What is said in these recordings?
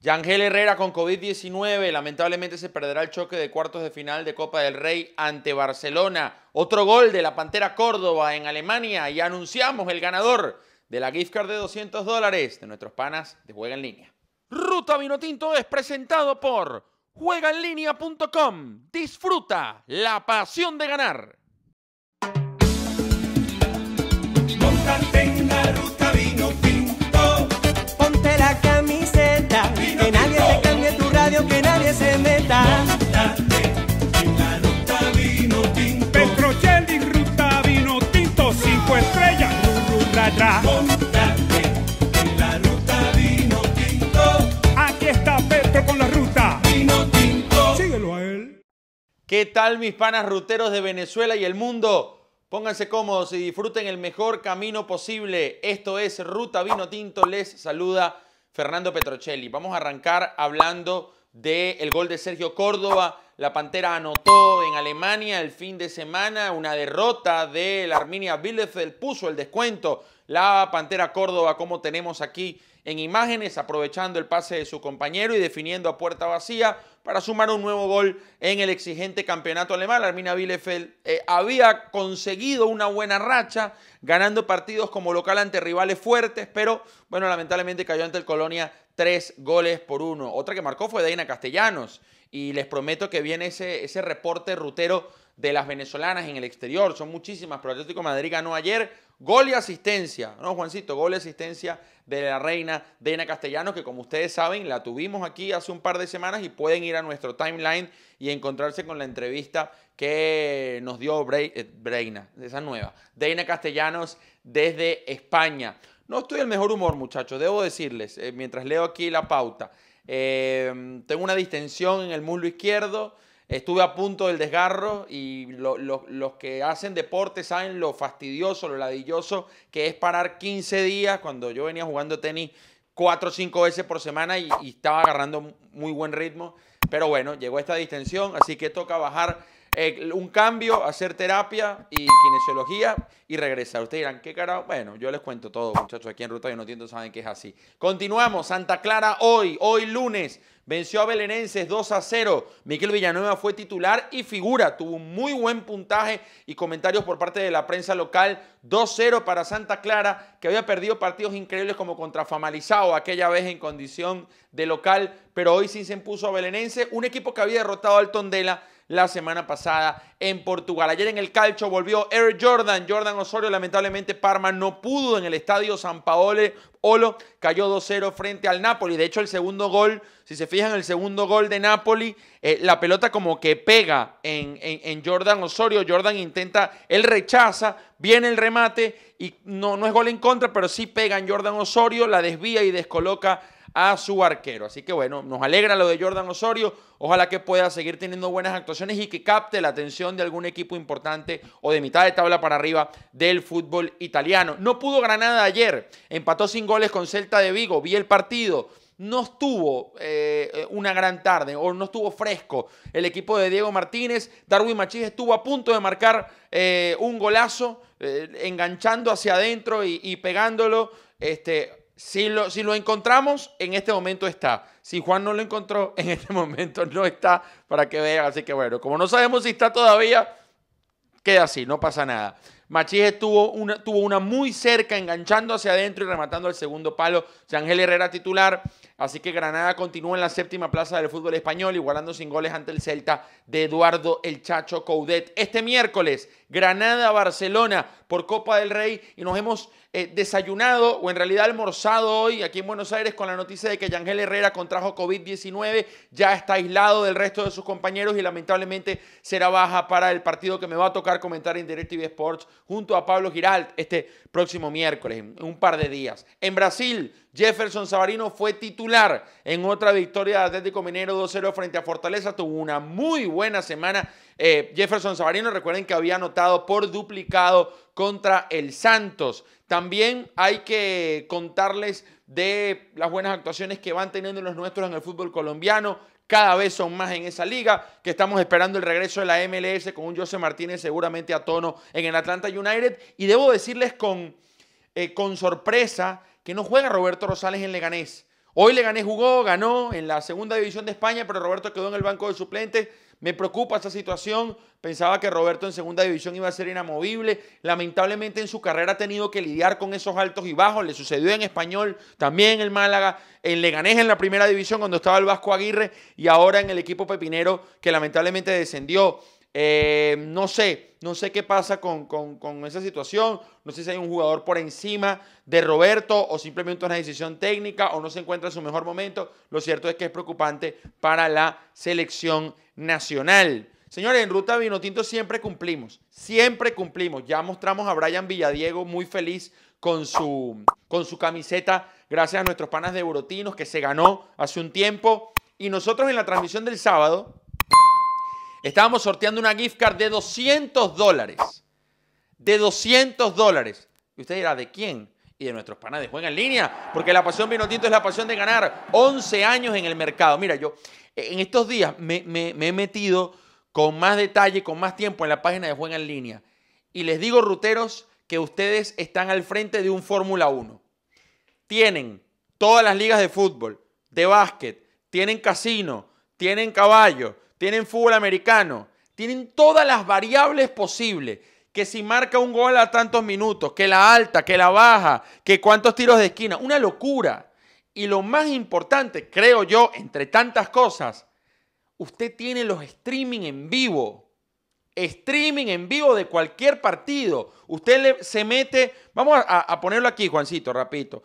Yangel Herrera con COVID-19 lamentablemente se perderá el choque de cuartos de final de Copa del Rey ante Barcelona. Otro gol de la Pantera Córdoba en Alemania y anunciamos el ganador de la gift card de 200 dólares de nuestros panas de Juega en Línea. Ruta tinto es presentado por Línea.com. Disfruta la pasión de ganar. Vino Tinto. Aquí está con la ruta. Tinto. Síguelo a él. ¿Qué tal mis panas ruteros de Venezuela y el mundo? Pónganse cómodos y disfruten el mejor camino posible. Esto es Ruta Vino Tinto. Les saluda Fernando Petrocelli. Vamos a arrancar hablando del gol de Sergio Córdoba la Pantera anotó en Alemania el fin de semana. Una derrota de la Arminia Bielefeld puso el descuento. La Pantera Córdoba, como tenemos aquí en imágenes, aprovechando el pase de su compañero y definiendo a puerta vacía para sumar un nuevo gol en el exigente campeonato alemán. La Arminia Bielefeld eh, había conseguido una buena racha, ganando partidos como local ante rivales fuertes, pero bueno, lamentablemente cayó ante el Colonia tres goles por uno. Otra que marcó fue Daina Castellanos y les prometo que viene ese, ese reporte rutero de las venezolanas en el exterior. Son muchísimas, pero Atlético Madrid ganó ayer. Gol y asistencia, ¿no, Juancito? Gol y asistencia de la reina Deina Castellanos, que como ustedes saben, la tuvimos aquí hace un par de semanas y pueden ir a nuestro timeline y encontrarse con la entrevista que nos dio Breina, eh, Breina, esa nueva, Dena Castellanos desde España. No estoy el mejor humor, muchachos, debo decirles, eh, mientras leo aquí la pauta. Em, tengo una distensión en el muslo izquierdo. Estuve a punto del desgarro y los que hacen deporte saben lo fastidioso, lo ladilloso que es parar 15 días cuando yo venía jugando tenis 4 o 5 veces por semana y estaba agarrando muy buen ritmo. Pero bueno, llegó esta distensión, así que toca bajar eh, un cambio, hacer terapia y kinesiología y regresar. Ustedes dirán, ¿qué carajo? Bueno, yo les cuento todo, muchachos. Aquí en Ruta yo no entiendo, saben que es así. Continuamos. Santa Clara hoy, hoy lunes, venció a Belenenses 2 a 0. Miquel Villanueva fue titular y figura. Tuvo un muy buen puntaje y comentarios por parte de la prensa local. 2-0 para Santa Clara, que había perdido partidos increíbles como contra Famalizado aquella vez en condición de local, pero hoy sí se impuso a Belenense, un equipo que había derrotado al Tondela la semana pasada en Portugal. Ayer en el Calcio volvió Eric Jordan. Jordan Osorio, lamentablemente, Parma no pudo en el estadio San Paolo. Olo cayó 2-0 frente al Napoli. De hecho, el segundo gol, si se fijan, el segundo gol de Napoli, eh, la pelota como que pega en, Jordan Osorio. Jordan intenta, él rechaza, viene el remate y no, no es gol en contra, pero sí pega en Jordan Osorio, la desvía y descoloca a su arquero. Así que bueno, nos alegra lo de Jordan Osorio. Ojalá que pueda seguir teniendo buenas actuaciones y que capte la atención de algún equipo importante o de mitad de tabla para arriba del fútbol italiano. No pudo Granada ayer, empató sin goles con Celta de Vigo, vi el partido no estuvo eh, una gran tarde o no estuvo fresco el equipo de Diego Martínez. Darwin Machís estuvo a punto de marcar eh, un golazo, eh, enganchando hacia adentro y, y, pegándolo. Este, si lo, encontramos, en este momento está. Si Juan no lo encontró, en este momento no está para que vea. Así que bueno, como no sabemos si está todavía, queda así, no pasa nada. Machís tuvo una, tuvo una muy cerca, enganchando hacia adentro y rematando el segundo palo. Ángel Herrera titular. Así que Granada continúa en la séptima plaza del fútbol español, igualando sin goles ante el Celta de Eduardo El Chacho Coudet. Este miércoles, Granada-Barcelona por Copa del Rey. Y nos hemos eh, desayunado o en realidad almorzado hoy aquí en Buenos Aires con la noticia de que Yangel Herrera contrajo COVID-19, ya está aislado del resto de sus compañeros y lamentablemente será baja para el partido que me va a tocar comentar en Directv Sports junto a Pablo Giralt este próximo miércoles, en un par de días. En Brasil, Jefferson Sabarino fue titular en otra victoria de Atlético Minero 2-0 frente a Fortaleza, tuvo una muy buena semana eh, Jefferson Savarino, recuerden que había anotado por duplicado contra el Santos. También hay que contarles de las buenas actuaciones que van teniendo los nuestros en el fútbol colombiano. Cada vez son más en esa liga, que estamos esperando el regreso de la MLS con un José Martínez seguramente a tono en el Atlanta United. Y debo decirles con, eh, con sorpresa que no juega Roberto Rosales en Leganés. Hoy le gané, jugó, ganó en la segunda división de España, pero Roberto quedó en el banco de suplentes. Me preocupa esta situación. Pensaba que Roberto en segunda división iba a ser inamovible. Lamentablemente en su carrera ha tenido que lidiar con esos altos y bajos. Le sucedió en Español, también en el Málaga, en Leganés en la primera división cuando estaba el Vasco Aguirre y ahora en el equipo pepinero que lamentablemente descendió. Eh, no sé, no sé qué pasa con, con, esa situación. No sé si hay un jugador por encima de Roberto o simplemente una decisión técnica o no se encuentra en su mejor momento. Lo cierto es que es preocupante para la selección nacional. Señores, en Ruta Vinotinto siempre cumplimos, siempre cumplimos. Ya mostramos a Brian Villadiego muy feliz con su, con su camiseta, gracias a nuestros panas de Eurotinos que se ganó hace un tiempo. Y nosotros en la transmisión del sábado, Estábamos sorteando una gift card de 200 dólares. De 200 dólares. Y usted dirá, ¿de quién? Y de nuestros panas de Juega en Línea. Porque la pasión tinto es la pasión de ganar 11 años en el mercado. Mira, yo eh, en estos días me, he metido con más detalle, con más tiempo en la página de Juega en Línea. Y les digo, ruteros, que ustedes están al frente de un Fórmula 1. Tienen todas las ligas de fútbol, de básquet, tienen casino, tienen caballo, tienen fútbol americano, tienen todas las variables posibles. Que si marca un gol a tantos minutos, que la alta, que la baja, que cuántos tiros de esquina, una locura. Y lo más importante, creo yo, entre tantas cosas, usted tiene los streaming en vivo streaming en vivo de cualquier partido. Usted le, se mete, vamos a, ponerlo aquí, Juancito, rapidito.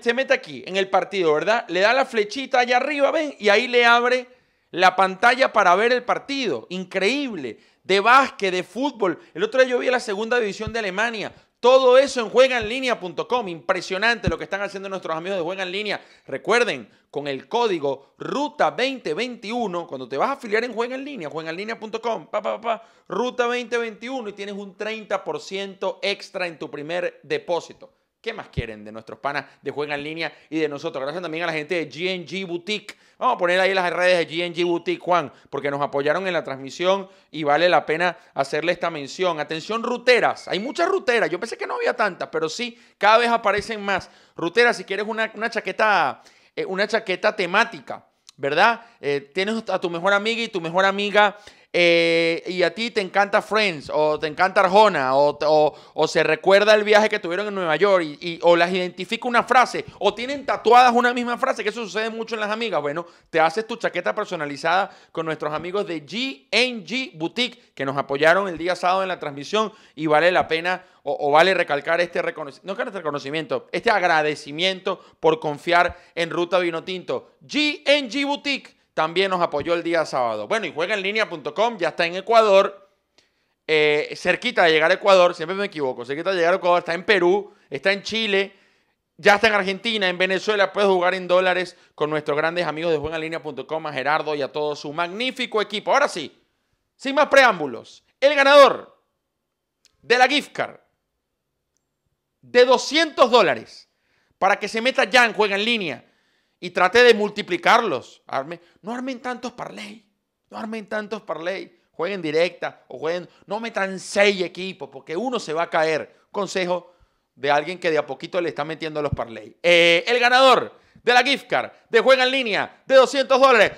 se mete aquí, en el partido, ¿verdad? Le da la flechita allá arriba, ¿ven? Y ahí le abre la pantalla para ver el partido. Increíble. De básquet, de fútbol. El otro día yo vi la segunda división de Alemania. Todo eso en jueganlinea.com. Impresionante lo que están haciendo nuestros amigos de Juega Línea. Recuerden, con el código RUTA2021, cuando te vas a afiliar en Juega en RUTA2021 y tienes un 30% extra en tu primer depósito. ¿Qué más quieren de nuestros panas de Juega en Línea y de nosotros? Gracias también a la gente de GNG Boutique. Vamos a poner ahí las redes de GNG Boutique, Juan, porque nos apoyaron en la transmisión y vale la pena hacerle esta mención. Atención, ruteras. Hay muchas ruteras. Yo pensé que no había tantas, pero sí, cada vez aparecen más. Ruteras, si quieres una, chaqueta, eh, una chaqueta temática, ¿verdad? Eh, tienes a tu mejor amiga y tu mejor amiga eh, y a ti te encanta Friends o te encanta Arjona o, se recuerda el viaje que tuvieron en Nueva York y, o las identifica una frase o tienen tatuadas una misma frase, que eso sucede mucho en las amigas. Bueno, te haces tu chaqueta personalizada con nuestros amigos de GNG Boutique que nos apoyaron el día sábado en la transmisión y vale la pena o, vale recalcar este reconocimiento, no este reconocimiento, este agradecimiento por confiar en Ruta Vino Tinto. GNG Boutique también nos apoyó el día sábado. Bueno, y línea.com, ya está en Ecuador, eh, cerquita de llegar a Ecuador, siempre me equivoco, cerquita de llegar a Ecuador, está en Perú, está en Chile, ya está en Argentina, en Venezuela, puedes jugar en dólares con nuestros grandes amigos de línea.com, a Gerardo y a todo su magnífico equipo. Ahora sí, sin más preámbulos, el ganador de la gift card de 200 dólares para que se meta ya en Juega en Línea y trate de multiplicarlos. no armen tantos parlay, no armen tantos parlay. Jueguen directa o jueguen, no metan seis equipos porque uno se va a caer. Consejo de alguien que de a poquito le está metiendo los parlay. Eh, el ganador de la gift card de juega en línea de 200 dólares.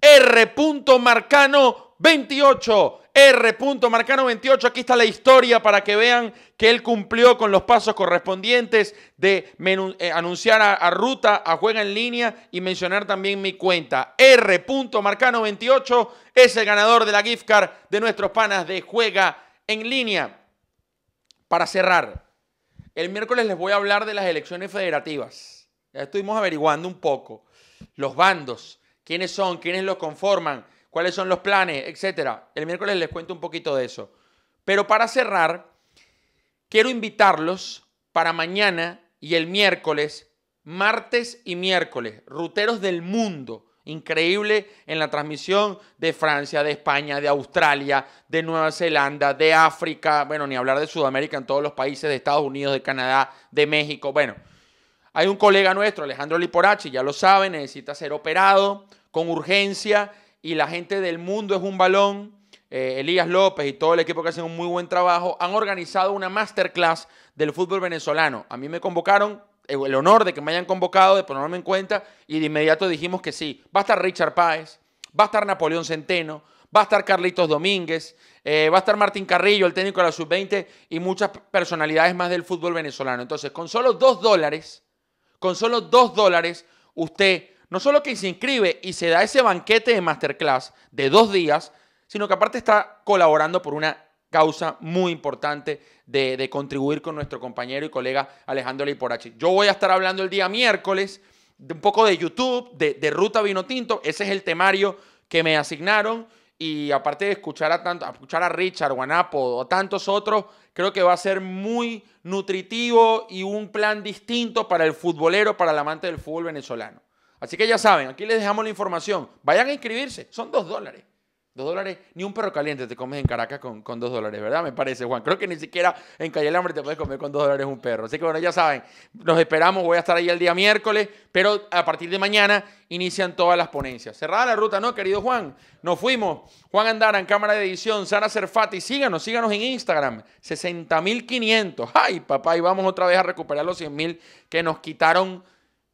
R. Marcano 28. R. Marcano 28, aquí está la historia para que vean que él cumplió con los pasos correspondientes de eh, anunciar a, ruta, a juega en línea y mencionar también mi cuenta. R. Marcano 28 es el ganador de la gift card de nuestros panas de juega en línea. Para cerrar, el miércoles les voy a hablar de las elecciones federativas. Ya estuvimos averiguando un poco los bandos, quiénes son, quiénes los conforman cuáles son los planes, etcétera. El miércoles les cuento un poquito de eso. Pero para cerrar, quiero invitarlos para mañana y el miércoles, martes y miércoles, ruteros del mundo. Increíble en la transmisión de Francia, de España, de Australia, de Nueva Zelanda, de África, bueno, ni hablar de Sudamérica, en todos los países, de Estados Unidos, de Canadá, de México. Bueno, hay un colega nuestro, Alejandro Liporachi, ya lo sabe, necesita ser operado con urgencia y la gente del mundo es un balón, eh, Elías López y todo el equipo que hacen un muy buen trabajo, han organizado una masterclass del fútbol venezolano. A mí me convocaron, eh, el honor de que me hayan convocado, de ponerme en cuenta, y de inmediato dijimos que sí. Va a estar Richard Páez, va a estar Napoleón Centeno, va a estar Carlitos Domínguez, eh, va a estar Martín Carrillo, el técnico de la sub-20, y muchas personalidades más del fútbol venezolano. Entonces, con solo dos dólares, con solo dos dólares, usted no solo que se inscribe y se da ese banquete de masterclass de dos días, sino que aparte está colaborando por una causa muy importante de, contribuir con nuestro compañero y colega Alejandro Liporachi. Yo voy a estar hablando el día miércoles de un poco de YouTube, de, Ruta Vino Tinto, ese es el temario que me asignaron y aparte de escuchar a, tanto, escuchar a Richard, Guanapo o tantos otros, creo que va a ser muy nutritivo y un plan distinto para el futbolero, para el amante del fútbol venezolano. Así que ya saben, aquí les dejamos la información. Vayan a inscribirse, son dos dólares. Dos dólares, ni un perro caliente te comes en Caracas con, con dos dólares, ¿verdad? Me parece, Juan. Creo que ni siquiera en Calle del Hambre te puedes comer con dos dólares un perro. Así que bueno, ya saben, nos esperamos. Voy a estar ahí el día miércoles, pero a partir de mañana inician todas las ponencias. Cerrada la ruta, ¿no, querido Juan? Nos fuimos. Juan Andara en cámara de edición, Sara Cerfati. Síganos, síganos en Instagram. 60.500. Ay, papá, y vamos otra vez a recuperar los 100.000 que nos quitaron,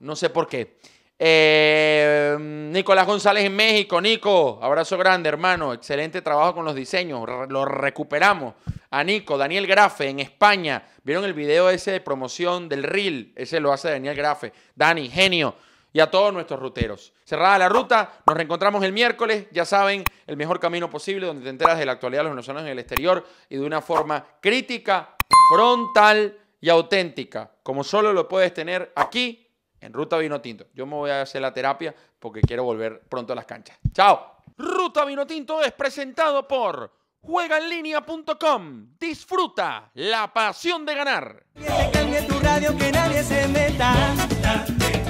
no sé por qué. Eh, Nicolás González en México, Nico, abrazo grande, hermano. Excelente trabajo con los diseños. Lo recuperamos. A Nico, Daniel Grafe en España. ¿Vieron el video ese de promoción del reel? Ese lo hace Daniel Grafe. Dani, genio. Y a todos nuestros ruteros. Cerrada la ruta, nos reencontramos el miércoles. Ya saben, el mejor camino posible, donde te enteras de la actualidad de los venezolanos en el exterior y de una forma crítica, frontal y auténtica, como solo lo puedes tener aquí en Ruta Vino Tinto. Yo me voy a hacer la terapia porque quiero volver pronto a las canchas. ¡Chao! Ruta Vino Tinto es presentado por juegaenlinea.com. Disfruta la pasión de ganar. tu radio, que nadie se meta.